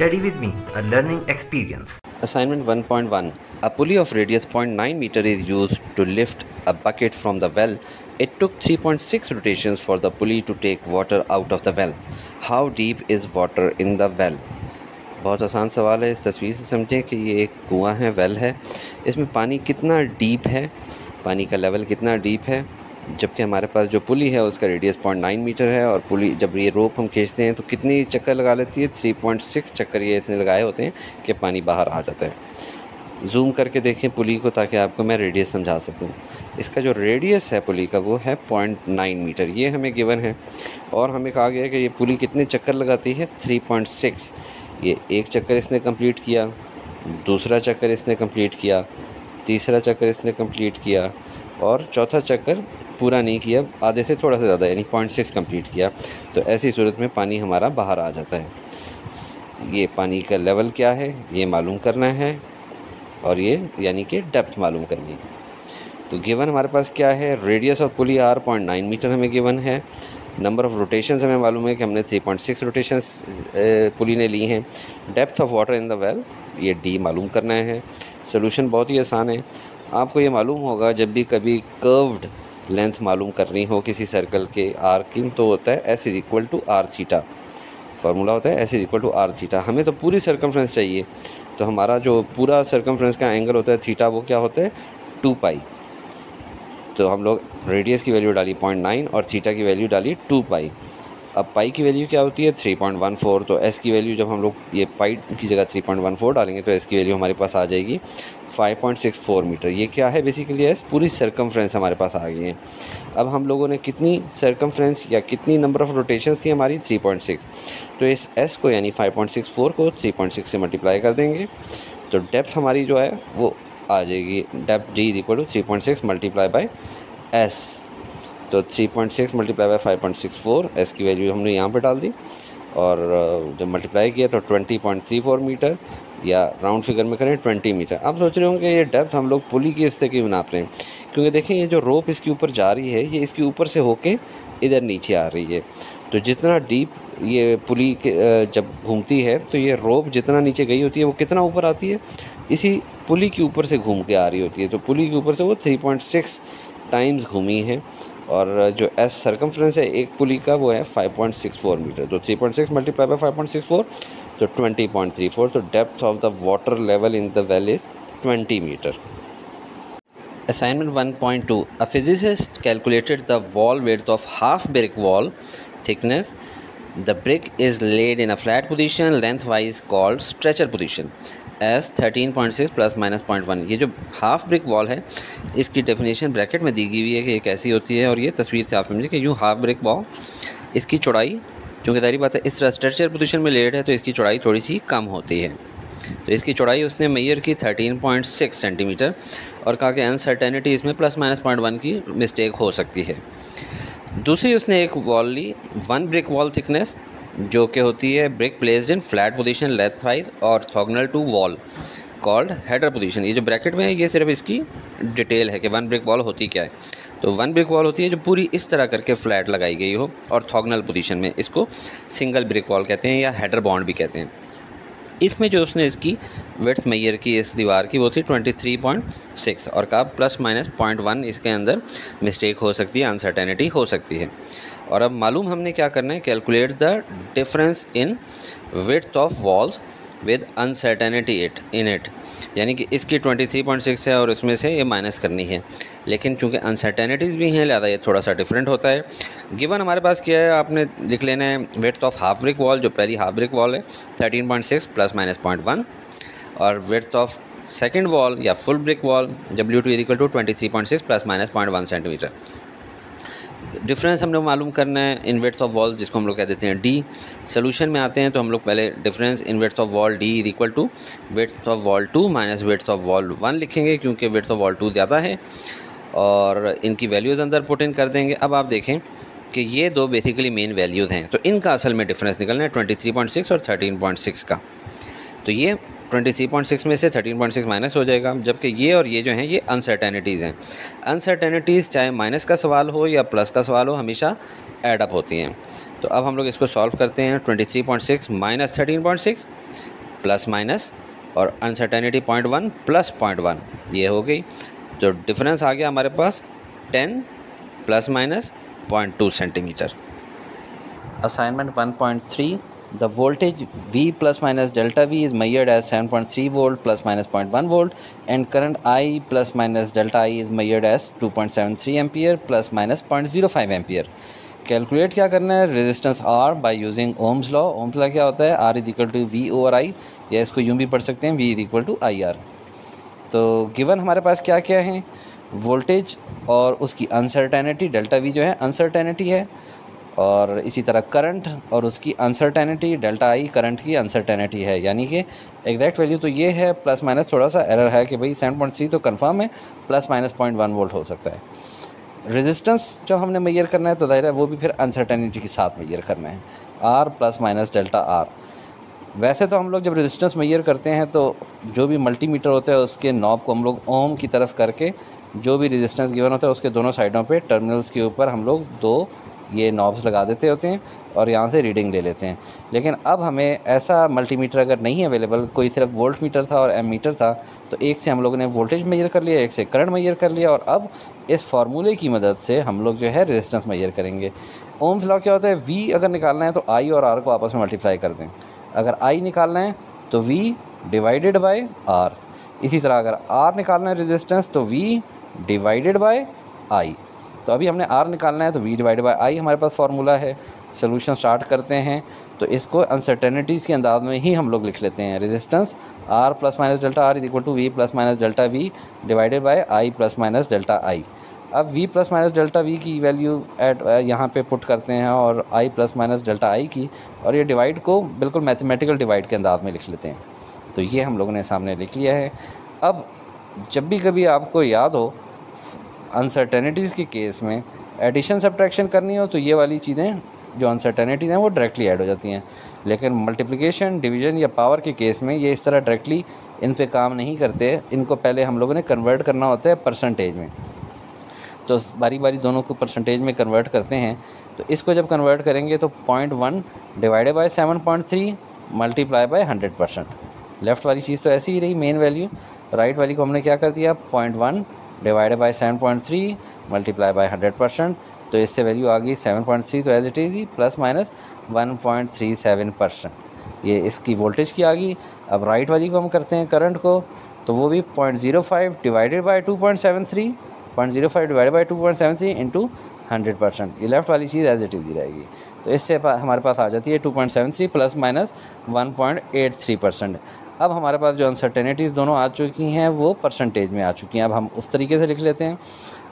Study with me, a learning experience. Assignment 1.1 A pulley of radius 0.9 meter is used to lift a bucket from the well. It took 3.6 rotations for the pulley to take water out of the well. How deep is water in the well? बहुत आसान सवाल है इस तस्वीर से समझें कि ये एक कुआं है वेल है इसमें पानी कितना डीप है पानी का लेवल कितना डीप है जबकि हमारे पास जो पुली है उसका रेडियस पॉइंट नाइन मीटर है और पुली जब ये रोप हम खींचते हैं तो कितनी चक्कर लगा लेती है थ्री पॉइंट सिक्स चक्कर ये इसने लगाए होते हैं कि पानी बाहर आ जाता है जूम करके देखें पुली को ताकि आपको मैं रेडियस समझा सकूं इसका जो रेडियस है पुली का वो है पॉइंट नाइन मीटर ये हमें गिवन है और हमें कहा गया कि ये पुली कितने चक्कर लगाती है थ्री पॉइंट सिक्स ये एक चक्कर इसने कंप्लीट किया दूसरा चक्कर इसने कंप्लीट किया तीसरा चक्कर इसने कंप्लीट किया और चौथा चक्कर पूरा नहीं किया आधे से थोड़ा सा ज़्यादा यानी पॉइंट सिक्स कम्प्लीट किया तो ऐसी सूरत में पानी हमारा बाहर आ जाता है ये पानी का लेवल क्या है ये मालूम करना है और ये यानी कि डेप्थ मालूम करनी है तो गिवन हमारे पास क्या है radius of pulley R point nine metre हमें गिवन है नंबर ऑफ़ रोटेशन हमें मालूम है कि हमने three point six rotation pulley ने ली हैं depth of water in the well ये डी मालूम करना है सोलूशन बहुत ही आसान है आपको ये मालूम होगा जब भी कभी कर्व्ड लेंथ मालूम करनी हो किसी सर्कल के आर की तो होता है S is equal to R theta formula होता है S is equal to R theta हमें तो पूरी सर्कमफ्रेंस चाहिए तो हमारा जो पूरा सर्कमफ्रेंस का एंगल होता है थीटा वो क्या होता है टू पाई तो हम लोग रेडियस की वैल्यू डाली पॉइंट नाइन और थीटा की वैल्यू डाली टू पाई अब पाई की वैल्यू क्या होती है 3.14 तो एस की वैल्यू जब हम लोग ये पाई की जगह 3.14 डालेंगे तो एस की वैल्यू हमारे पास आ जाएगी 5.64 मीटर ये क्या है बेसिकली एस पूरी सरकमफ्रेंस हमारे पास आ गई है अब हम लोगों ने कितनी सरकमफ्रेंस या कितनी नंबर ऑफ़ रोटेशन थी हमारी 3.6 तो इस एस को यानी 5.64 को 3.6 से मल्टीप्लाई कर देंगे तो डेप्थ हमारी जो है वो आ जाएगी depth D is equal to three point six multiply by S तो 3.6 point six multiply by five point six four S की वैल्यू हमने यहाँ पे डाल दी और जब मल्टीप्लाई किया तो 20.34 मीटर या राउंड फिगर में करें 20 मीटर आप सोच रहे होंगे ये डेप्थ हम लोग पुली की हिस्से की नाप रहे हैं क्योंकि देखें ये जो रोप इसके ऊपर जा रही है ये इसके ऊपर से होके इधर नीचे आ रही है तो जितना डीप ये पुली के जब घूमती है तो ये रोप जितना नीचे गई होती है वो कितना ऊपर आती है इसी पुली के ऊपर से घूम के आ रही होती है तो पुली के ऊपर से वो 3.6 टाइम्स घूमी है और जो एस सरकमफ्रेंस है एक पुली का वो है 5.64 मीटर तो 3.6 point six multiply by five तो 20.34 तो depth of the water level in the well is 20 metre assignment 1.2 a physicist calculated the wall weight of half brick wall thickness the brick is laid in a flat position lengthwise called stretcher position as thirteen point six plus minus point one ये जो half brick wall है इसकी definition bracket में दी गई हुई है कि ये कैसी होती है और ये तस्वीर से आप समझे कि यूँ हाफ ब्रिक वॉल इसकी चौड़ाई चूँकि तारी बात है इस तरह स्ट्रक्चर पोजिशन में लेट है तो इसकी चौड़ाई थोड़ी सी कम होती है तो इसकी चौड़ाई उसने मैयर की 13.6 सेंटीमीटर और कहा कि अनसर्टेनिटी इसमें प्लस माइनस पॉइंट वन की मिस्टेक हो सकती है दूसरी उसने एक वॉल ली वन ब्रिक वॉल थिकनेस जो कि होती है brick placed in flat position lengthwise और orthogonal to wall called header position ये जो ब्रैकेट में है ये सिर्फ इसकी डिटेल है कि वन ब्रेक वॉल होती क्या है तो वन ब्रेक वॉल होती है जो पूरी इस तरह करके फ्लैट लगाई गई हो और थॉगनल पोजीशन में इसको सिंगल ब्रेक वॉल कहते हैं या हेडर बॉन्ड भी कहते हैं इसमें जो उसने इसकी वेट्स मैयर की इस दीवार की वो थी 23.6 और कहा प्लस माइनस पॉइंट वन इसके अंदर मिस्टेक हो सकती है अनसर्टेनिटी हो सकती है और अब मालूम हमने क्या करना है calculate the difference in width of walls with uncertainty it in it यानी कि इसकी 23.6 है और इसमें से ये माइनस करनी है लेकिन चूंकि अनसर्टेनिटीज़ भी हैं लिहाजा ये थोड़ा सा डिफरेंट होता है गिवन हमारे पास क्या है आपने लिख लेना है weight of half brick wall जो पहली हाफ ब्रिक वॉल है 13.6 प्लस माइनस पॉइंट वन और वेट ऑफ सेकेंड वॉल या full brick wall W two equal to twenty three point six plus minus point one centimetre difference हम लोग मालूम करना है इन वेट्स ऑफ वॉल जिसको हम लोग कह देते हैं डी सोल्यूशन में आते हैं तो हम लोग पहले difference in weights of wall D is equal to weights of wall two minus weights of wall one लिखेंगे क्योंकि वेट्स ऑफ वॉल टू ज़्यादा है और इनकी वैल्यूज़ अंदर पुट इन कर देंगे अब आप देखें कि ये दो बेसिकली मेन वैल्यूज़ हैं तो इनका असल में डिफरेंस निकलना है ट्वेंटी थ्री पॉइंट सिक्स और थर्टीन पॉइंट सिक्स का तो ये 23.6 में से 13.6 माइनस हो जाएगा जबकि ये और ये जो हैं ये अनसर्टेनिटीज़ हैं अनसर्टेनिटीज़ चाहे माइनस का सवाल हो या प्लस का सवाल हो हमेशा एडअप होती हैं तो अब हम लोग इसको सॉल्व करते हैं 23.6 माइनस थर्टीन प्लस माइनस और uncertainty point one plus point one ये हो गई जो डिफरेंस आ गया हमारे पास ten plus minus point two centimetre assignment one point three The voltage V plus minus delta V is measured as 7.3 volt plus minus 0.1 volt and current I plus minus delta I is measured as 2.73 ampere plus minus 0.05 ampere. Calculate क्या करना है resistance R by using Ohm's law Ohm's law क्या होता है R is equal to V over I या इसको यूँ भी पढ़ सकते हैं V is equal to I R तो गिवन हमारे पास क्या क्या है वोल्टेज और उसकी अनसर्टेनिटी डेल्टा वी जो है अनसर्टेनिटी है और इसी तरह करंट और उसकी अनसर्टेनिटी डेल्टा आई करंट की अनसर्टेनिटी है यानी कि एग्जैक्ट वैल्यू तो ये है प्लस माइनस थोड़ा सा एरर है कि भाई सेवन पॉइंट थ्री तो कन्फर्म है plus minus point one volt हो सकता है रेजिस्टेंस जो हमने मैयर करना है तो जाहिर है वो भी फिर अनसर्टेनिटी के साथ मैयर करना है R plus minus delta R वैसे तो हम लोग जब रेजिस्टेंस मैयर करते हैं तो जो भी मल्टीमीटर होता है उसके नॉब को हम लोग ओम की तरफ करके जो भी रेजिस्टेंस गिवन होता है उसके दोनों साइडों पे टर्मिनल्स के ऊपर हम लोग दो ये नॉब्स लगा देते होते हैं और यहाँ से रीडिंग ले लेते हैं लेकिन अब हमें ऐसा मल्टीमीटर अगर नहीं अवेलेबल कोई सिर्फ वोल्ट मीटर था और एम मीटर था तो एक से हम लोगों ने वोल्टेज मैयर कर लिया एक से करंट मैयर कर लिया और अब इस फार्मूले की मदद से हम लोग जो है रेजिस्टेंस मैयर करेंगे ओम्स लॉ क्या होता है वी अगर निकालना है तो आई और आर को आपस में मल्टीप्लाई कर दें अगर आई निकालना है तो वी डिवाइडेड बाय आर इसी तरह अगर आर निकालना है रेजिस्टेंस तो वी डिवाइडेड बाई आई तो अभी हमने आर निकालना है तो वी डिवाइड बाई आई हमारे पास फार्मूला है सोल्यूशन स्टार्ट करते हैं तो इसको अनसर्टेनिटीज़ के अंदाज में ही हम लोग लिख लेते हैं resistance R plus minus delta R equal to V plus minus delta V divided by I plus minus delta I अब V plus minus delta V की वैल्यू एट uh, यहाँ पे पुट करते हैं और I plus minus delta I की और ये डिवाइड को बिल्कुल मैथमेटिकल डिवाइड के अंदाज में लिख लेते हैं तो ये हम लोगों ने सामने लिख लिया है अब जब भी कभी आपको याद हो अनसर्टेनिटीज़ के केस में एडिशन सब्ट्रैक्शन करनी हो तो ये वाली चीज़ें जो अनसर्टेनिटीज़ हैं वो डायरेक्टली ऐड हो जाती हैं लेकिन मल्टीप्लिकेशन डिवीजन या पावर के केस में ये इस तरह डायरेक्टली इन पे काम नहीं करते इनको पहले हम लोगों ने कन्वर्ट करना होता है परसेंटेज में तो बारी बारी दोनों को परसेंटेज में कन्वर्ट करते हैं तो इसको जब कन्वर्ट करेंगे तो point one divided by seven point three multiply by hundred percent left वाली चीज़ तो ऐसी ही रही मेन वैल्यू राइट वाली को हमने क्या कर दिया point one divided by seven point three multiply by hundred percent तो इससे वैल्यू आ गई सेवन पॉइंट थ्री तो एज इट इज़ ही plus minus one point three seven percent ये इसकी वोल्टेज की आ गई अब राइट वाली को हम करते हैं करंट को तो वो भी point zero five divided by two point seven three point zero five divide by two point seven three into hundred percent ये लेफ्ट वाली चीज़ एज इट इज़ ही रहेगी तो इससे हमारे पास आ जाती है two point seven three plus minus one point eight three percent अब हमारे पास जो अनसर्टेनिटीज़ दोनों आ चुकी हैं वो परसेंटेज में आ चुकी हैं अब हम उस तरीके से लिख लेते हैं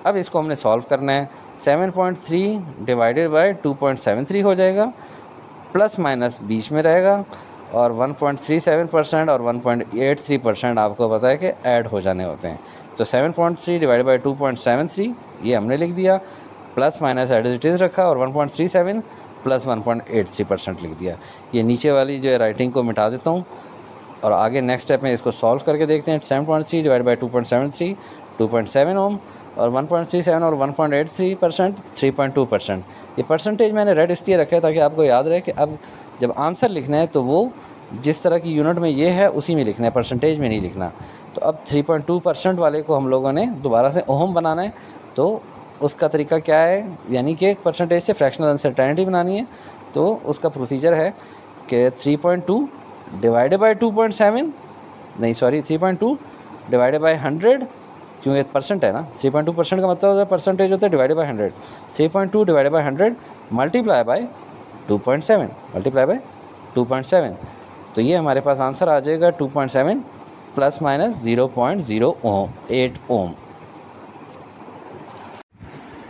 अब इसको हमने सॉल्व करना है 7.3 डिवाइडेड बाय 2.73 हो जाएगा प्लस माइनस बीच में रहेगा और 1.37 परसेंट और 1.83 परसेंट आपको पता है कि ऐड हो जाने होते हैं तो 7.3 डिवाइड बाई थ्री ये हमने लिख दिया plus minus as it is रखा और 1.37 प्लस 1.83 परसेंट लिख दिया ये नीचे वाली जो है राइटिंग को मिटा देता हूँ और आगे नेक्स्ट स्टेप में इसको सॉल्व करके देखते हैं seven point three divide by two point seven three two point seven ohm और वन पॉइंट थ्री सेवन और one point eight three percent three point two percent ये परसेंटेज मैंने रेड इसलिए रखे है ताकि आपको याद रहे कि अब जब आंसर लिखना है तो वो जिस तरह की यूनिट में ये है उसी में लिखना है परसेंटेज में नहीं लिखना तो अब थ्री पॉइंट टू परसेंट वाले को हम लोगों ने दोबारा से ओहम बनाना है तो उसका तरीका क्या है यानी कि परसेंटेज से फ्रैक्शनल अनसर्टेनिटी बनानी है तो उसका प्रोसीजर है कि three point two divided by two point seven नहीं sorry three point two divided by hundred क्योंकि परसेंट है ना थ्री पॉइंट टू परसेंट का मतलब होता परसेंटेज होता है divided by hundred three point two divided by hundred multiply by two point seven multiply by two point seven तो ये हमारे पास आंसर आ जाएगा two point seven plus minus zero point zero ohm eight ohm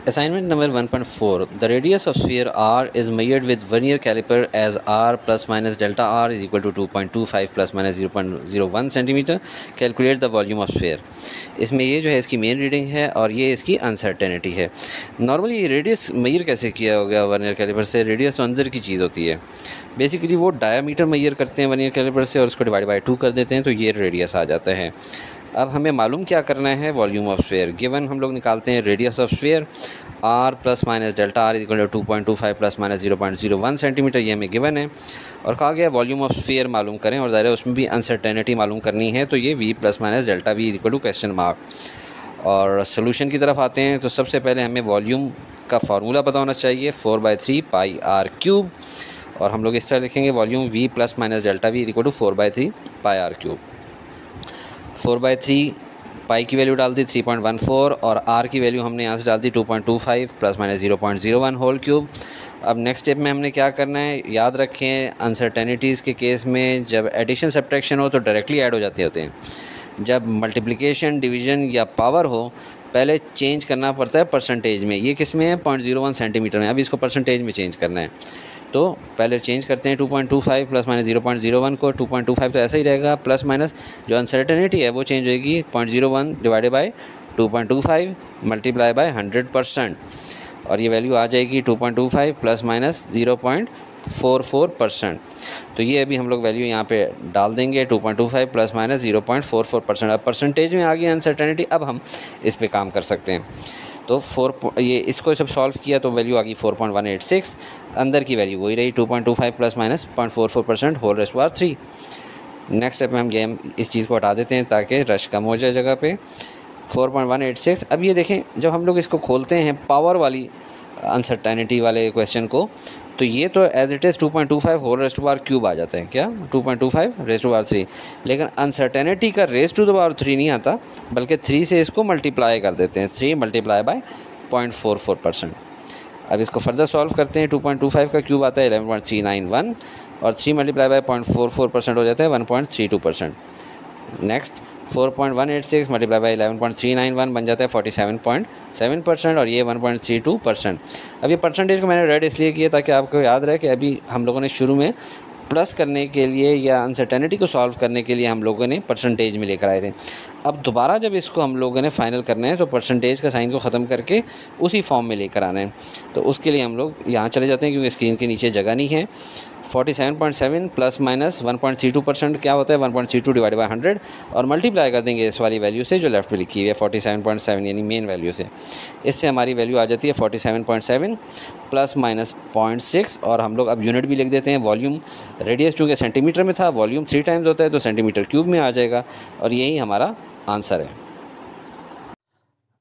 Assignment number 1.4 The radius of sphere R is measured with vernier caliper as R plus minus delta R is equal to 2.25 plus minus 0.01 centimeter. Calculate the volume of sphere. इसमें ये जो है इसकी main reading है और ये इसकी uncertainty है नॉर्मली रेडियस मेयर कैसे किया होगा वर्नियर कैलिपर से रेडियस तो अंदर की चीज़ होती है बेसिकली वो डायामीटर मेयर करते हैं वर्नियर कैलिपर से और उसको डिवाइड बाई टू कर देते हैं तो ये रेडियस आ जाता है अब हमें मालूम क्या करना है वॉल्यूम ऑफ स्फेयर गिवन हम लोग निकालते हैं radius of sphere R plus minus delta R equal to point two five plus minus zero point zero one centimetre ये हमें गिवन है और कहा गया वॉल्यूम ऑफ स्फेयर मालूम करें और ज़ाहिर उसमें भी अनसर्टेनिटी मालूम करनी है तो ये V plus minus delta V equal to question mark और सोल्यूशन की तरफ आते हैं तो सबसे पहले हमें वॉल्यूम का फार्मूला पता होना चाहिए four by three pi R cube और हम लोग इस तरह लिखेंगे volume V plus minus delta V equal to four by three pi R cube four by three pi की वैल्यू डाल दी थ्री पॉइंट वन फोर और आर की वैल्यू हमने यहाँ से डाल दी two point two five plus minus zero point zero one whole cube अब नेक्स्ट स्टेप में हमने क्या करना है याद रखें अनसर्टेनिटीज़ के केस में जब एडिशन सब्ट्रैक्शन हो तो डायरेक्टली ऐड हो जाते होते हैं जब मल्टीप्लिकेशन डिवीजन या पावर हो पहले चेंज करना पड़ता है परसेंटेज में ये किस में है पॉइंट जीरो वन सेंटीमीटर में अब इसको परसेंटेज में चेंज करना है तो पहले चेंज करते हैं 2.25 प्लस माइनस 0.01 को 2.25 तो ऐसा ही रहेगा प्लस माइनस जो अनसर्टेनिटी है वो चेंज होएगी 0.01 divided by two point two five multiply by hundred percent और ये वैल्यू आ जाएगी 2.25 प्लस माइनस 0.44 परसेंट तो ये अभी हम लोग वैल्यू यहाँ पे डाल देंगे 2.25 प्लस माइनस 0.44 परसेंट अब परसेंटेज में आ गई अनसर्टेनिटी अब हम इस पर काम कर सकते हैं तो फोर ये इसको सब सॉल्व किया तो वैल्यू आ गई four point one eight six अंदर की वैल्यू वही रही two point two five plus minus point four four percent whole raise बार थ्री नेक्स्ट स्टेप में हम गेम इस चीज़ को हटा देते हैं ताकि रश कम हो जाए जगह पे four point one eight six अब ये देखें जब हम लोग इसको खोलते हैं पावर वाली अनसर्टेनिटी वाले क्वेश्चन को तो ये तो as it is two point two five whole raise to बार क्यूब आ जाते हैं क्या two point two five raise to बार थ्री लेकिन अनसर्टेनिटी का रेस टू द बार थ्री नहीं आता बल्कि थ्री से इसको मल्टीप्लाई कर देते हैं three multiply by point four four percent अब इसको फर्दर सॉल्व करते हैं टू पॉइंट टू फाइव का क्यूब आता है eleven point three nine one और three multiply by point four four percent हो जाता है one point three two percent next four point one eight six multiply by eleven point three nine one बन जाता है forty seven point seven percent और ये one point three two percent अब ये परसेंटेज को मैंने रेड इसलिए किया ताकि आपको याद रहे कि अभी हम लोगों ने शुरू में प्लस करने के लिए या अनसर्टेनिटी को सॉल्व करने के लिए हम लोगों ने परसेंटेज में लेकर आए थे अब दोबारा जब इसको हम लोगों ने फ़ाइनल करना है तो परसेंटेज का साइन को ख़त्म करके उसी फॉर्म में लेकर आना है तो उसके लिए हम लोग यहाँ चले जाते हैं क्योंकि स्क्रीन के नीचे जगह नहीं है 47.7 प्लस माइनस 1.32 परसेंट क्या होता है 1.32 डिवाइड बाय हंड्रेड और मल्टीप्लाई कर देंगे इस वाली वैल्यू से जो लेफ्ट में लिखी हुई है 47.7 यानी मेन वैल्यू से इससे हमारी वैल्यू आ जाती है 47.7 प्लस माइनस पॉइंट और हम लोग अब यूनिट भी लिख देते हैं वॉल्यूम रेडियस चूँकि सेंटीमीटर में था वॉल्यूम थ्री टाइम्स होता है तो सेंटीमीटर क्यूब में आ जाएगा और यही हमारा आंसर है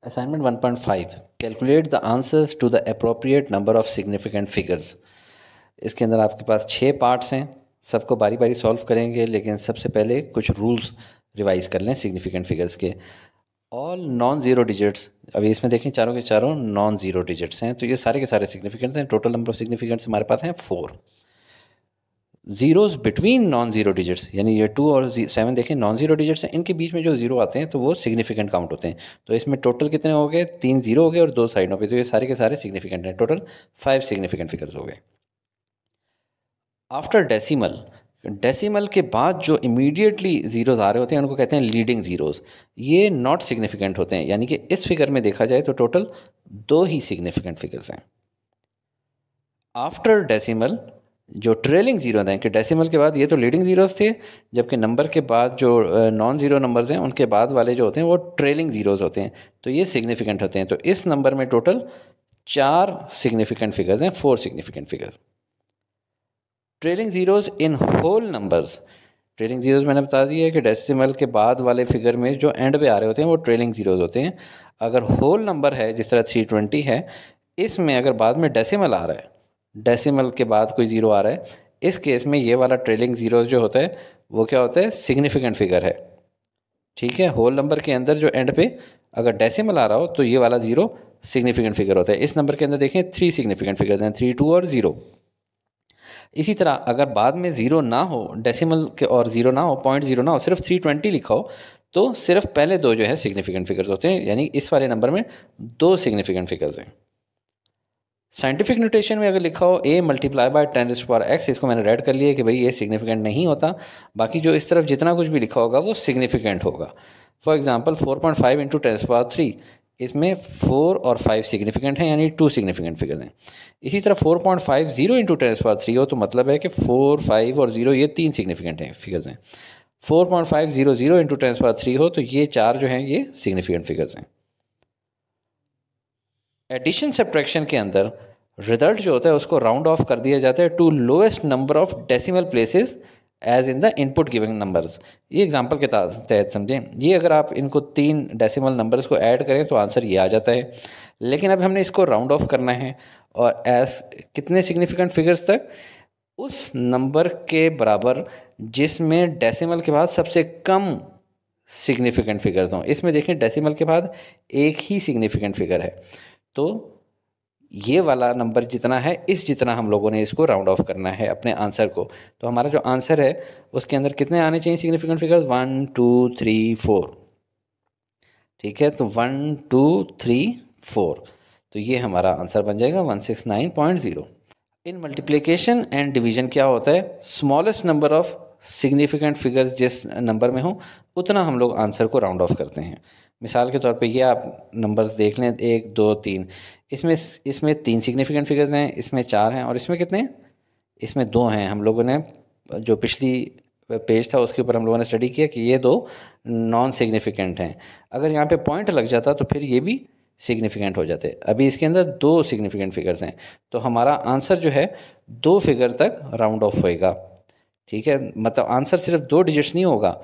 assignment 1.5 calculate the answers to the appropriate number of significant figures इसके अंदर आपके पास छः पार्ट्स हैं सबको बारी बारी सॉल्व करेंगे लेकिन सबसे पहले कुछ रूल्स रिवाइज कर लें सिग्निफिकेंट फिगर्स के ऑल नॉन ज़ीरो डिजिट्स अभी इसमें देखें चारों के चारों नॉन ज़ीरो डिजिट्स हैं तो ये सारे के सारे सिग्निफिकेंट्स हैं टोटल नंबर ऑफ सिग्निफिकेंट्स हमारे पास हैं four zeros between non zero digits यानी ये टू और सेवन देखें नॉन जीरो डिजिट्स हैं इनके बीच में जो जीरो आते हैं तो वो सिग्निफिकेंट काउंट होते हैं तो इसमें टोटल कितने हो गए तीन जीरो हो गए और दो साइडों पे तो ये सारे के सारे सिग्निफिकेंट हैं टोटल फाइव सिग्निफिकेंट फिगर्स हो गए आफ्टर डेसीमल डेसीमल के बाद जो इमीडिएटली ज़ीरोज़ आ रहे होते हैं उनको कहते हैं लीडिंग ज़ीरोज़ ये नॉट सिग्निफिकेंट होते हैं यानी कि इस फिगर में देखा जाए तो टोटल दो ही सिग्निफिकेंट फिगर्स हैं आफ्टर डेसीमल जो ट्रेलिंग ज़ीरो हैं कि डेसिमल के बाद ये तो लीडिंग ज़ीरोज़ थे जबकि नंबर के बाद जो नॉन ज़ीरो नंबर्स हैं उनके बाद वाले जो होते हैं वो ट्रेलिंग ज़ीरोज़ होते हैं तो ये सिग्निफिकेंट होते हैं तो इस नंबर में टोटल चार सिग्निफिकेंट फिगर्स हैं four significant figures trailing zeros in whole numbers trailing zeros मैंने बता दिया है कि डेसिमल के बाद वाले फिगर में जो एंड पे आ रहे होते हैं वो ट्रेलिंग जीरोस होते हैं अगर होल नंबर है जिस तरह थ्री ट्वेंटी है इसमें अगर बाद में डेसिमल आ रहा है डेसिमल के बाद कोई ज़ीरो आ रहा है इस केस में ये वाला ट्रेलिंग ज़ीरो जो होता है वो क्या होता है सिग्निफिकेंट फिगर है ठीक है होल नंबर के अंदर जो एंड पे अगर डेसिमल आ रहा हो तो ये वाला ज़ीरो सिग्निफिकेंट फिगर होता है इस नंबर के अंदर देखें थ्री सिग्निफिकेंट फिगर हैं थ्री टू और ज़ीरो इसी तरह अगर बाद में ज़ीरो ना हो डेसिमल के और ज़ीरो ना हो पॉइंट ज़ीरो ना हो सिर्फ थ्री ट्वेंटी लिखा हो तो सिर्फ पहले दो जो है सिग्निफिकेंट फिगर्स होते हैं यानी इस वाले नंबर में दो सिग्निफिकेंट फिगर्स हैं साइंटिफिक न्यूटेशन में अगर लिखा हो A multiply by ten raised power X इसको मैंने रेड कर लिया कि भाई ये सिग्निफिकेंट नहीं होता बाकी जो इस तरफ जितना कुछ भी लिखा होगा वो सिग्निफिकेंट होगा for example four point five into ten power three इसमें फोर और फाइव सिग्निफिकेंट हैं यानी टू सिग्निफिकेंट फिगर हैं इसी तरह four point five zero into ten power three हो तो मतलब है कि फोर फाइव और जीरो ये तीन सिग्निफिकेंट हैं फिगर्स हैं four point five zero zero into ten power three हो तो ये चार जो हैं ये सिग्निफिकेंट फिगर्स हैं एडिशन सब्ट्रैक्शन के अंदर रिजल्ट जो होता है उसको राउंड ऑफ कर दिया जाता है to lowest number of decimal places as in the input giving numbers ये एग्जांपल के तहत समझें ये अगर आप इनको तीन डेसिमल नंबर्स को ऐड करें तो आंसर ये आ जाता है लेकिन अब हमने इसको राउंड ऑफ करना है और एज कितने सिग्निफिकेंट फिगर्स तक उस नंबर के बराबर जिसमें डेसिमल के बाद सबसे कम सिग्निफिकेंट फिगर्स हों इसमें देखें डेसिमल के बाद एक ही सिग्निफिकेंट फिगर है तो ये वाला नंबर जितना है इस जितना हम लोगों ने इसको राउंड ऑफ करना है अपने आंसर को तो हमारा जो आंसर है उसके अंदर कितने आने चाहिए significant figures one two three four ठीक है तो वन टू थ्री फोर तो ये हमारा आंसर बन जाएगा one six nine point zero in multiplication and division क्या होता है smallest number of significant figures जिस नंबर में हो उतना हम लोग आंसर को राउंड ऑफ करते हैं मिसाल के तौर पे ये आप नंबर्स देख लें एक दो तीन इसमें इसमें तीन सिग्निफिकेंट फिगर्स हैं इसमें चार हैं और इसमें कितने इसमें दो हैं हम लोगों ने जो पिछली पेज था उसके ऊपर हम लोगों ने स्टडी किया कि ये दो नॉन सिग्निफिकेंट हैं अगर यहाँ पे पॉइंट लग जाता तो फिर ये भी सिग्निफिकेंट हो जाते अभी इसके अंदर दो सिग्निफिकेंट फिगर्स हैं तो हमारा आंसर जो है दो फिगर तक राउंड ऑफ होएगा ठीक है मतलब आंसर सिर्फ दो डिजिट्स नहीं होगा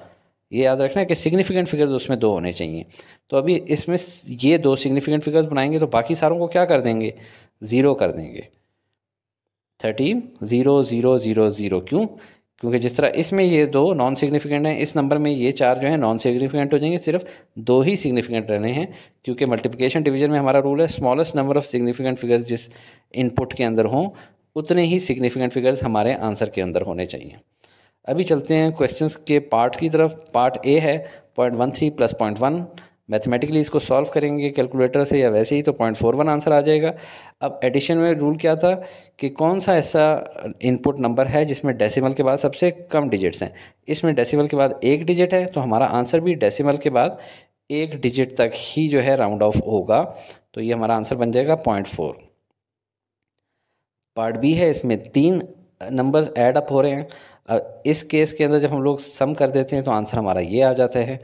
ये याद रखना कि सिग्निफिकेंट फिगर्स उसमें दो होने चाहिए तो अभी इसमें ये दो सिग्निफिकेंट फिगर्स बनाएंगे तो बाकी सारों को क्या कर देंगे ज़ीरो कर देंगे thirteen zero zero zero zero क्यों क्योंकि जिस तरह इसमें ये दो नॉन सिग्निफिकेंट हैं इस नंबर में ये चार जो है नॉन सिग्निफिकेंट हो जाएंगे सिर्फ दो ही सिग्निफिकेंट रहने हैं क्योंकि मल्टीप्लिकेशन डिवीजन में हमारा रूल है smallest number of significant figures जिस इनपुट के अंदर हों उतने ही सिग्निफिकेंट फिगर्स हमारे आंसर के अंदर होने चाहिए अभी चलते हैं क्वेश्चन के पार्ट की तरफ पार्ट ए है point one three plus point one mathematically इसको सॉल्व करेंगे कैलकुलेटर से या वैसे ही तो पॉइंट फोर वन आंसर आ जाएगा अब एडिशन में रूल क्या था कि कौन सा ऐसा इनपुट नंबर है जिसमें डेसिमल के बाद सबसे कम डिजिट्स हैं इसमें डेसिमल के बाद एक डिजिट है तो हमारा आंसर भी डेसिमल के बाद एक डिजिट तक ही जो है राउंड ऑफ होगा तो ये हमारा आंसर बन जाएगा पॉइंट फोर पार्ट बी है इसमें तीन नंबर्स एड अप हो रहे हैं इस केस के अंदर जब हम लोग सम कर देते हैं तो आंसर हमारा ये आ जाता है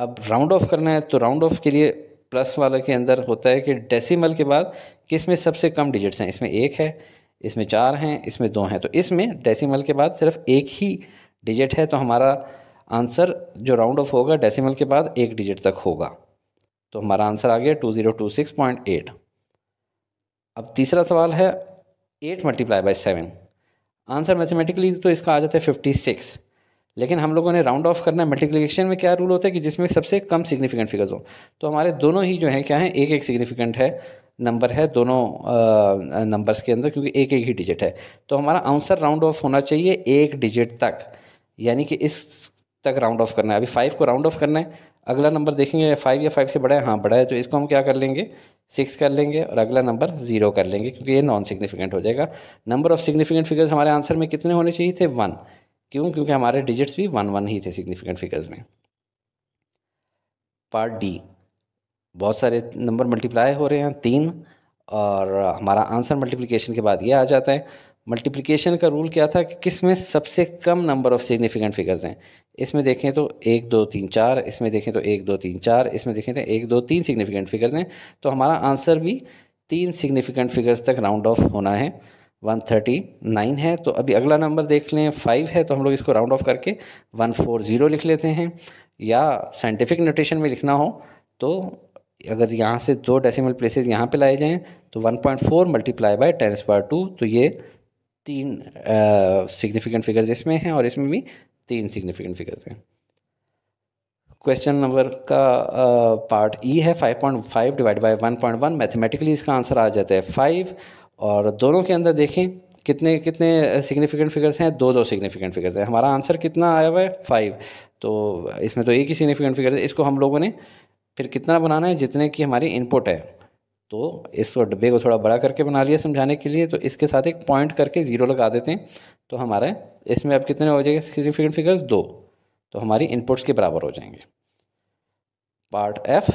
अब राउंड ऑफ करना है तो राउंड ऑफ के लिए प्लस वाले के अंदर होता है कि डेसिमल के बाद किस में सबसे कम डिजिट्स हैं इसमें एक है इसमें चार हैं इसमें दो हैं तो इसमें डेसिमल के बाद सिर्फ एक ही डिजिट है तो हमारा आंसर जो राउंड ऑफ होगा डेसिमल के बाद एक डिजिट तक होगा तो हमारा आंसर आ गया two zero two six point eight अब तीसरा सवाल है eight multiply by seven answer mathematically तो इसका आ जाता है फिफ्टी सिक्स लेकिन हम लोगों ने राउंड ऑफ करना है मल्टीप्लिकेशन में क्या रूल होता है कि जिसमें सबसे कम सिग्निफिकेंट फिगर्स हो तो हमारे दोनों ही जो है क्या हैं एक एक सिग्निफिकेंट है नंबर है दोनों नंबर्स के अंदर क्योंकि एक एक ही डिजिट है तो हमारा आंसर राउंड ऑफ होना चाहिए एक डिजिट तक यानी कि इस तक राउंड ऑफ करना है अभी फाइव को राउंड ऑफ करना है अगला नंबर देखेंगे फाइव या फाइव से बड़ा है हाँ बड़ा है तो इसको हम क्या कर लेंगे सिक्स कर लेंगे और अगला नंबर जीरो कर लेंगे क्योंकि ये नॉन सिग्निफिकेंट हो जाएगा नंबर ऑफ सिग्निफिकेंट फिगर्स हमारे आंसर में कितने होने चाहिए थे वन क्यों क्योंकि हमारे डिजिट्स भी वन वन ही थे सिग्निफिकेंट फिगर्स में पार्ट डी बहुत सारे नंबर मल्टीप्लाई हो रहे हैं तीन और हमारा आंसर मल्टीप्लिकेशन के बाद ये आ जाता है मल्टीप्लिकेशन का रूल क्या था कि किस में सबसे कम नंबर ऑफ सिग्निफिकेंट फिगर्स हैं इसमें देखें तो एक दो तीन चार इसमें देखें तो एक दो तीन चार इसमें देखें तो एक दो तीन सिग्निफिकेंट फिगर्स हैं तो हमारा आंसर भी तीन सिग्निफिकेंट फिगर्स तक राउंड ऑफ होना है वन थर्टी नाइन है तो अभी अगला नंबर देख लें फाइव है तो हम लोग इसको राउंड ऑफ करके वन फोर जीरो लिख लेते हैं या साइंटिफिक नोटेशन में लिखना हो तो अगर यहाँ से दो डेसिमल प्लेसेस यहाँ पे लाए जाएँ तो one point four multiply by ten square two तो ये तीन सिग्निफिकेंट फिगर्स इसमें हैं और इसमें भी तीन सिग्निफिकेंट फिगर्स हैं क्वेश्चन नंबर का पार्ट ई e है 5.5 डिवाइड बाय 1.1 मैथमेटिकली इसका आंसर आ जाता है फाइव और दोनों के अंदर देखें कितने कितने सिग्निफिकेंट फिगर्स हैं दो दो सिग्निफिकेंट फिगर्स हैं हमारा आंसर कितना आया हुआ है फाइव तो इसमें तो एक ही सिग्निफिकेंट फिगर है इसको हम लोगों ने फिर कितना बनाना है जितने की हमारी इनपुट है तो इस डब्बे को थोड़ा बड़ा करके बना लिया समझाने के लिए तो इसके साथ एक पॉइंट करके ज़ीरो लगा देते हैं तो हमारा इसमें अब कितने हो जाएंगे सिग्निफिकेंट फिगर्स दो तो हमारी इनपुट्स के बराबर हो जाएंगे पार्ट एफ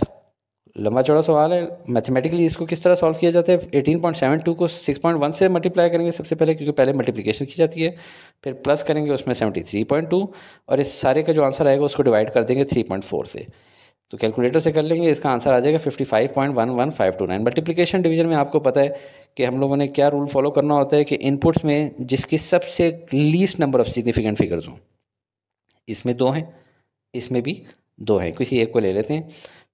लंबा चौड़ा सवाल है मैथमेटिकली इसको किस तरह सॉल्व किया जाता है एटीन पॉइंट सेवन टू को सिक्स पॉइंट वन से मल्टीप्लाई करेंगे सबसे पहले क्योंकि पहले मल्टीप्लिकेशन की जाती है फिर प्लस करेंगे उसमें सेवेंटी थ्री पॉइंट टू और इस सारे का जो आंसर आएगा उसको डिवाइड कर देंगे थ्री पॉइंट फोर से तो कैलकुलेटर से कर लेंगे इसका आंसर आ जाएगा fifty five point one one five two nine multiplication division में आपको पता है कि हम लोगों ने क्या रूल फॉलो करना होता है कि इनपुट्स में जिसकी सबसे least number of significant figures हों इसमें दो हैं इसमें भी दो हैं किसी एक को ले लेते हैं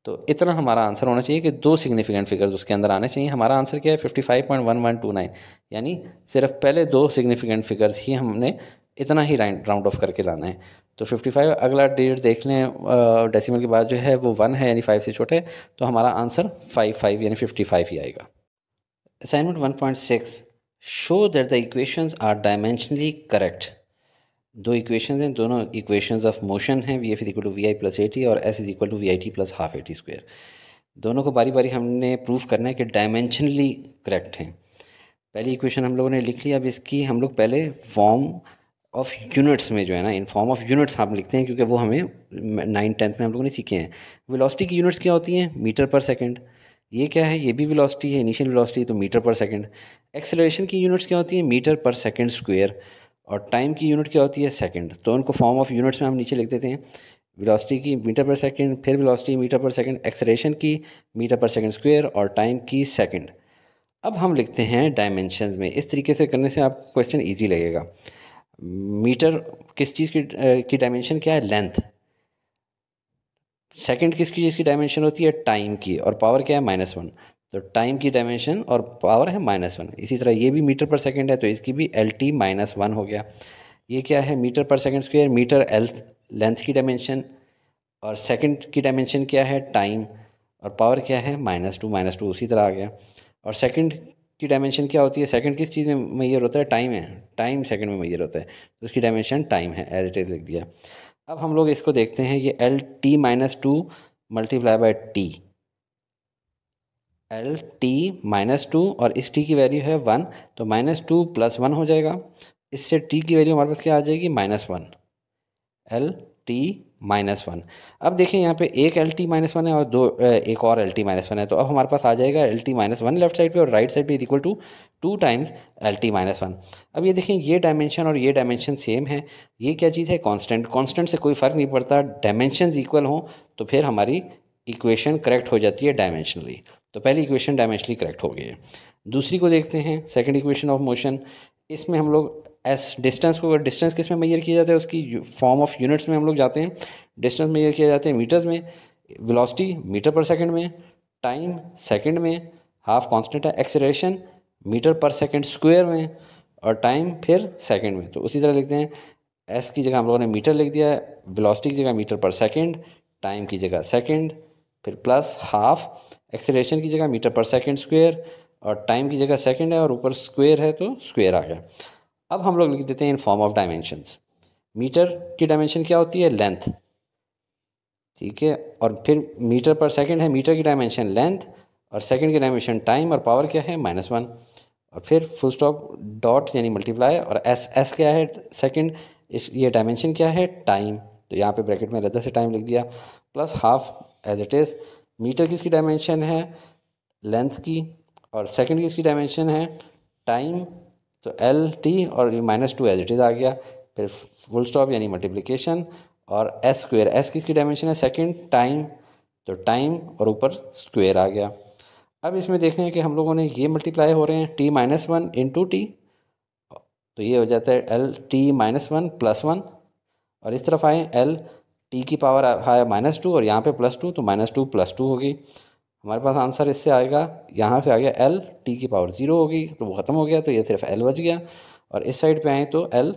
तो इतना हमारा आंसर होना चाहिए कि दो सिग्निफिकेंट फिगर्स उसके अंदर आने चाहिए हमारा आंसर क्या है fifty five point one one two nine यानी सिर्फ पहले दो सिग्निफिकेंट फिगर्स ही हमने इतना ही राउंड ऑफ करके लाना है तो 55 अगला डिजिट देख लें डेसिमल के बाद जो है वो वन है यानी फाइव से छोटे तो हमारा आंसर फाइव फाइव यानी फिफ्टी फाइव ही आएगा assignment one point six show that the equations are dimensionally correct दो इक्वेशंस हैं दोनों इक्वेशंस ऑफ मोशन हैं V F is equal to V I plus A T और S is equal to V I T plus half A T square दोनों को बारी बारी हमने प्रूव करना है कि डायमेंशनली करेक्ट हैं पहली इक्वेशन हम लोगों ने लिख ली अब इसकी हम लोग पहले फॉर्म ऑफ यूनिट्स में जो है ना इन फॉर्म ऑफ यूनिट्स हम लिखते हैं क्योंकि वो हमें नाइन टेंथ में हम लोगों ने सीखे हैं वेलोसिटी की यूनिट्स क्या होती हैं मीटर पर सेकंड ये क्या है ये भी वेलोसिटी है इनिशियल वेलोसिटी तो मीटर पर सेकंड एक्सेलरेशन की यूनिट्स क्या होती हैं मीटर पर सेकंड स्क्वेयर और टाइम की यूनिट क्या होती है सेकंड तो उनको फॉर्म ऑफ यूनिट्स में हम नीचे लिख देते हैं वेलोसिटी की मीटर पर सेकंड फिर velocity metre per second acceleration की मीटर पर सेकंड स्क्वेयर और टाइम की सेकंड अब हम लिखते हैं डायमेंशन में इस तरीके से करने से आपको क्वेश्चन ईजी लगेगा मीटर किस चीज़ की की डायमेंशन क्या है लेंथ सेकंड किसकी चीज़ की डायमेंशन होती है टाइम की और पावर क्या है माइनस वन तो टाइम की डायमेंशन और पावर है माइनस वन इसी तरह ये भी मीटर पर सेकंड है तो इसकी भी एल टी माइनस वन हो गया ये क्या है metre per second square metre L length की डायमेंशन और सेकंड की डायमेंशन क्या है टाइम और पावर क्या है माइनस टू माइनस टू उसी तरह आ गया और सेकंड की डायमेंशन क्या होती है सेकंड किस चीज़ में मैयर होता है टाइम है टाइम सेकंड में मैयर होता है तो उसकी डायमेंशन टाइम है एज इट इज़ लिख दिया अब हम लोग इसको देखते हैं ये L T minus two multiply by T L T minus two और इस टी की वैल्यू है वन तो माइनस टू प्लस वन हो जाएगा इससे टी की वैल्यू हमारे पास क्या आ जाएगी minus one L T minus one अब देखें यहाँ पे एक एल टी माइनस वन है और दो एक और एल टी माइनस वन है तो अब हमारे पास आ जाएगा L T minus one left side पे और राइट साइड पे equal to two times L T minus one अब ये देखें ये डायमेंशन और ये डायमेंशन सेम है ये क्या चीज़ है कांस्टेंट कांस्टेंट से कोई फ़र्क नहीं पड़ता डायमेंशन इक्वल हों तो फिर हमारी इक्वेशन करेक्ट हो जाती है डायमेंशनली तो पहली इक्वेशन डायमेंशनली करेक्ट हो गई है दूसरी को देखते हैं सेकेंड इक्वेशन ऑफ मोशन इसमें हम लोग एस डिस्टेंस को अगर डिस्टेंस किस में मैयर किया जाता है उसकी फॉर्म ऑफ यूनिट्स में हम लोग जाते हैं डिस्टेंस मैयर किया जाता है मीटर्स में वेलोसिटी मीटर पर सेकंड में टाइम सेकंड में हाफ कांस्टेंट है acceleration metre per second square में और टाइम फिर सेकंड में तो उसी तरह लिखते हैं एस की जगह हम लोगों ने मीटर लिख दिया है वेलोसिटी की जगह मीटर पर सेकेंड टाइम की जगह सेकेंड फिर प्लस हाफ एक्सेलेशन की जगह मीटर पर सेकेंड स्क्वेयर और टाइम की जगह सेकेंड है और ऊपर स्क्वेयर है तो स्क्वेयर आ गया अब हम लोग लिख देते हैं in form of dimensions metre की डायमेंशन क्या होती है लेंथ ठीक है और फिर मीटर पर सेकंड है मीटर की डायमेंशन लेंथ और सेकंड की डायमेंशन टाइम और पावर क्या है माइनस वन और फिर फुल स्टॉप डॉट यानी मल्टीप्लाई और एस एस क्या है सेकंड इस ये डायमेंशन क्या है टाइम तो यहाँ पे ब्रैकेट में अलहदा से टाइम लिख दिया plus half as it is metre की इसकी डायमेंशन है लेंथ की और सेकेंड की इसकी डायमेंशन है टाइम तो एल टी और minus two as it is आ गया फिर फुल स्टॉप यानी मल्टीप्लिकेशन और एस स्क्वेयर एस किसकी डायमेंशन है सेकंड टाइम तो टाइम और ऊपर स्क्वेयर आ गया अब इसमें देख रहे हैं कि हम लोगों ने ये मल्टीप्लाई हो रहे हैं T minus one into T तो ये हो जाता है L T minus one plus one और इस तरफ आए एल टी की पावर हाई माइनस टू और यहाँ पे प्लस टू तो माइनस टू प्लस टू होगी हमारे पास आंसर इससे आएगा यहाँ से आ गया एल टी की पावर ज़ीरो होगी तो वो ख़त्म हो गया तो ये सिर्फ एल बच गया और इस साइड पे आए तो एल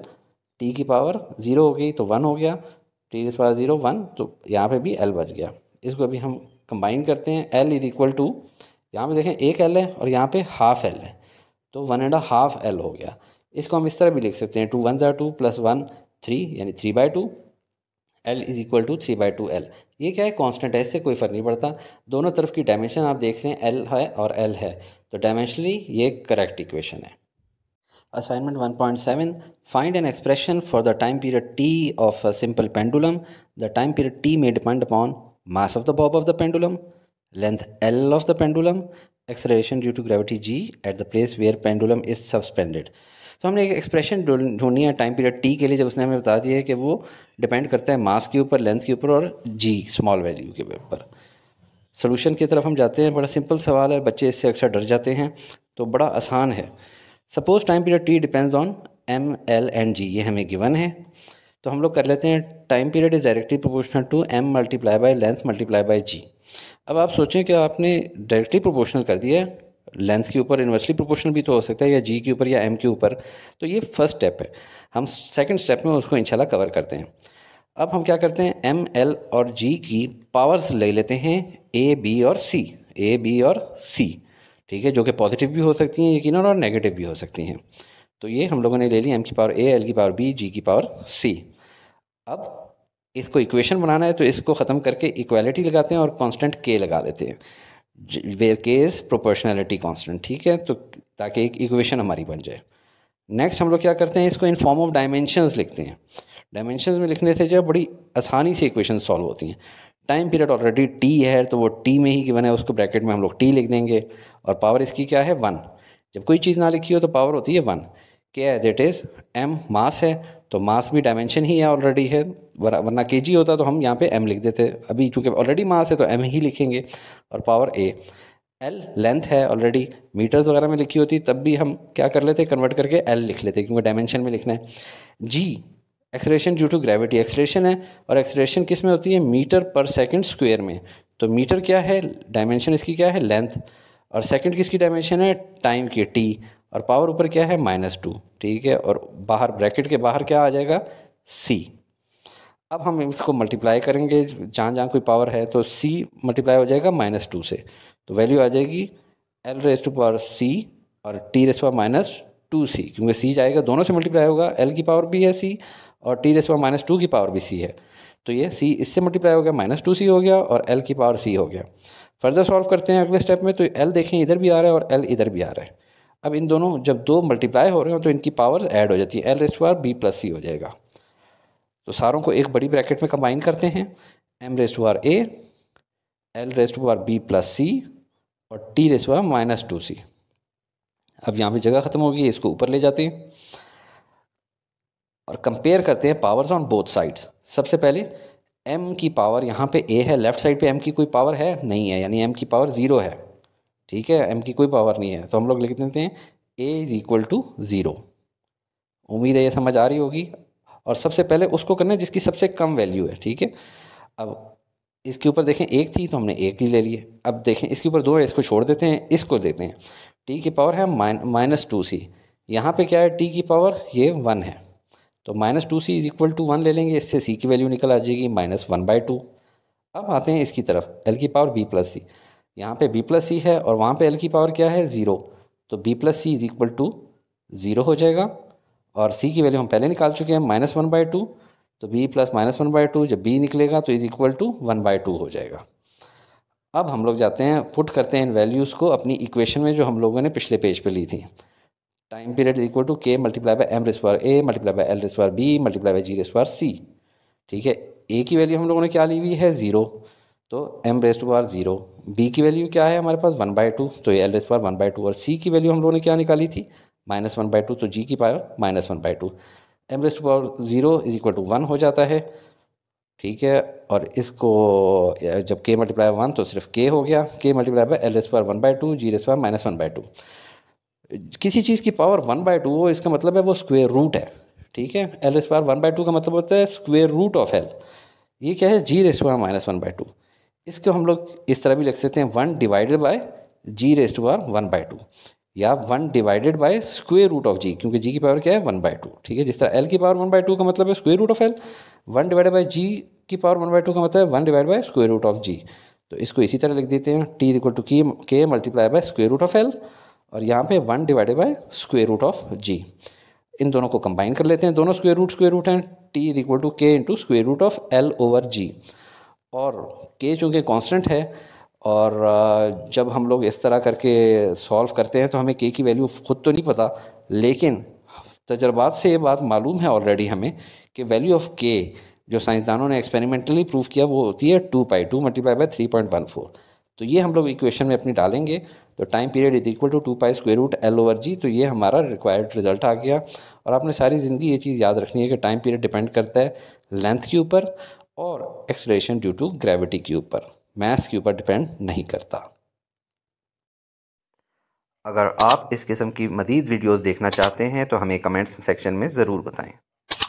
टी की पावर ज़ीरो होगी तो वन हो गया टी की पावर ज़ीरो वन तो यहाँ पे भी एल बच गया इसको अभी हम कंबाइन करते हैं एल इज इक्वल टू यहाँ पर देखें एक एल है और यहाँ पर हाफ एल है तो वन एंड हाफ एल हो गया इसको हम इस तरह भी लिख सकते हैं टू वन ज़ा टू प्लस वन थ्री यानी three by two L is equal to three by two L ये क्या है कांस्टेंट है इससे कोई फ़र्क नहीं पड़ता दोनों तरफ की डायमेंशन आप देख रहे हैं एल है और एल है तो डायमेंशनली ये करेक्ट इक्वेशन है assignment 1.7 find an expression for the time period T of a simple pendulum the time period T may depend upon mass of the bob of the pendulum length L of the pendulum acceleration due to gravity G at the place where pendulum is suspended तो हमने एक expression ढूंढनी है time period T के लिए जब उसने हमें बता दिया है कि वो डिपेंड करता है मास के ऊपर लेंथ के ऊपर और जी स्मॉल वैल्यू के ऊपर सोल्यूशन की तरफ हम जाते हैं बड़ा सिंपल सवाल है बच्चे इससे अक्सर डर जाते हैं तो बड़ा आसान है suppose time period T depends on M L and G ये हमें गिवन है तो हम लोग कर लेते हैं time period is directly proportional to M multiply by length multiply by G अब आप सोचें कि आपने डायरेक्टली प्रोपोर्शनल कर दिया लेंथ के ऊपर इन्वर्सली प्रोपोर्शनल भी तो हो सकता है या जी के ऊपर या एम के ऊपर तो ये फर्स्ट स्टेप है हम सेकंड स्टेप में उसको इंशाल्लाह कवर करते हैं अब हम क्या करते हैं एम एल और जी की पावर्स ले लेते हैं ए बी और सी ए बी और सी ठीक है जो कि पॉजिटिव भी हो सकती हैं यकीन और नेगेटिव भी हो सकती हैं तो ये हम लोगों ने ले ली एम की पावर ए एल की पावर बी जी की पावर सी अब इसको इक्वेशन बनाना है तो इसको ख़त्म करके इक्वालिटी लगाते हैं और कांस्टेंट के लगा देते हैं वेयर के इज़ प्रोपोर्शनैलिटी कांस्टेंट ठीक है तो ताकि एक इक्वेशन हमारी बन जाए नेक्स्ट हम लोग क्या करते हैं इसको इन फॉर्म ऑफ डायमेंशंस लिखते हैं डायमेंशंस में लिखने से जो बड़ी आसानी से इक्वेशन सॉल्व होती हैं टाइम पीरियड ऑलरेडी टी है तो वो टी में ही गिवन है उसको ब्रैकेट में हम लोग टी लिख देंगे और पावर इसकी क्या है वन जब कोई चीज़ ना लिखी हो तो पावर होती है वन क्या है दैट इज़ एम मास है तो मास भी डायमेंशन ही है ऑलरेडी है वरना के जी होता तो हम यहाँ पे एम लिख देते अभी चूँकि ऑलरेडी मास है तो एम ही लिखेंगे और पावर ए एल लेंथ है ऑलरेडी मीटर्स वगैरह में लिखी होती तब भी हम क्या कर लेते कन्वर्ट करके एल लिख लेते क्योंकि डायमेंशन में लिखना है G acceleration due to gravity acceleration है और एक्सलेशन किस में होती है मीटर पर सेकंड स्क्वायर में तो मीटर क्या है डायमेंशन इसकी क्या है लेंथ और सेकंड किसकी डायमेंशन है टाइम की टी और पावर ऊपर क्या है माइनस टू ठीक है और बाहर ब्रैकेट के बाहर क्या आ जाएगा सी अब हम इसको मल्टीप्लाई करेंगे जहाँ जहाँ कोई पावर है तो सी मल्टीप्लाई हो जाएगा माइनस टू से तो वैल्यू आ जाएगी L raise to power C और T raise power minus two C क्योंकि सी जाएगा दोनों से मल्टीप्लाई होगा एल की पावर भी है सी और T raise power minus two की पावर भी सी है तो ये सी इससे मल्टीप्लाई हो गया माइनस टू सी हो गया और एल की पावर सी हो गया फर्दर सॉल्व करते हैं अगले स्टेप में तो एल देखें इधर भी आ रहा है और एल इधर भी आ रहा है अब इन दोनों जब दो मल्टीप्लाई हो रहे हो तो इनकी पावर्स ऐड हो जाती है L raise to B plus C हो जाएगा तो सारों को एक बड़ी ब्रैकेट में कंबाइन करते हैं M raise to a L raise to B plus c और T raise to minus two c अब यहाँ पे जगह ख़त्म होगी इसको ऊपर ले जाते हैं और कंपेयर करते हैं पावर्स ऑन बोथ साइड्स सबसे पहले एम की पावर यहाँ पे ए है लेफ्ट साइड पे एम की कोई पावर है नहीं है यानी एम की पावर ज़ीरो है ठीक है एम की कोई पावर नहीं है तो हम लोग लिख देते हैं a is equal to zero उम्मीद है ये समझ आ रही होगी और सबसे पहले उसको करना है जिसकी सबसे कम वैल्यू है ठीक है अब इसके ऊपर देखें एक थी तो हमने एक ही ले लिए अब देखें इसके ऊपर दो है इसको छोड़ देते हैं इसको देते हैं टी की पावर है माइनस टू सी यहाँ पर क्या है टी की पावर ये वन है तो minus two c is equal to one ले लेंगे इससे सी की वैल्यू निकल आ जाएगी माइनस वन बाई टू अब आते हैं इसकी तरफ एल की पावर बी प्लस सी यहाँ पे बी प्लस सी है और वहाँ पे एल की पावर क्या है ज़ीरो तो b plus c is equal to zero हो जाएगा और सी की वैल्यू हम पहले निकाल चुके हैं माइनस वन बाई टू तो b plus minus one by two जब बी निकलेगा तो is equal to one by two हो जाएगा अब हम लोग जाते हैं पुट करते हैं इन वैल्यूज़ को अपनी इक्वेशन में जो हम लोगों ने पिछले पेज पे ली थी time period equal to k multiply by M raise a multiply by L raise b multiply by g raise c ठीक है ए की वैल्यू हम लोगों ने क्या ली हुई है ज़ीरो तो M raise to power zero B की वैल्यू क्या है हमारे पास वन बाई टू तो L raise power one by two और सी की वैल्यू हम लोगों ने क्या निकाली थी माइनस वन बाई टू तो जी की power minus one by two M raise to power zero is equal to one हो जाता है ठीक है और इसको जब के मल्टीप्लाई वन तो सिर्फ के हो गया k multiply by L raise power one by two g raise power minus one by two किसी चीज़ की पावर वन बाई टू हो इसका मतलब है वो स्क्वेयर रूट है ठीक है L raise power one by two का मतलब होता है स्क्वेयर रूट ऑफ एल ये क्या है G raise power minus one by two इसको हम लोग इस तरह भी लिख सकते हैं one divided by G raise to R one by two या one divided by square root of G क्योंकि जी की पावर क्या है वन बाई टू ठीक है जिस तरह एल की पावर वन बाई टू का मतलब है square root of L one divided by g की पावर वन बाई टू का मतलब है one divide by square root of g तो इसको इसी तरह लिख देते हैं टी इक्वल टू की k multiply by square root of L और यहाँ पे one divided by square root of g इन दोनों को कंबाइन कर लेते हैं दोनों स्क्वेयर रूट स्क्वेयर रूट हैं T equal to k into square root of L over g और के चूँकि कांस्टेंट है और जब हम लोग इस तरह करके सॉल्व करते हैं तो हमें के की वैल्यू खुद तो नहीं पता लेकिन तजर्बात से ये बात मालूम है ऑलरेडी हमें कि वैल्यू ऑफ के जो साइंसदानों ने एक्सपेरिमेंटली प्रूव किया वो होती है two pi two multiply by three point one four तो ये हम लोग इक्वेशन में अपनी डालेंगे तो time period is equal to two pi square root L over g तो ये हमारा रिक्वायर्ड रिजल्ट आ गया और आपने सारी ज़िंदगी ये चीज़ याद रखनी है कि टाइम पीरियड डिपेंड करता है लेंथ के ऊपर और एक्सलेशन ड्यू टू ग्रेविटी के ऊपर मैथ के ऊपर डिपेंड नहीं करता अगर आप इस किस्म की मज़ीद वीडियोस देखना चाहते हैं तो हमें कमेंट्स सेक्शन में ज़रूर बताएं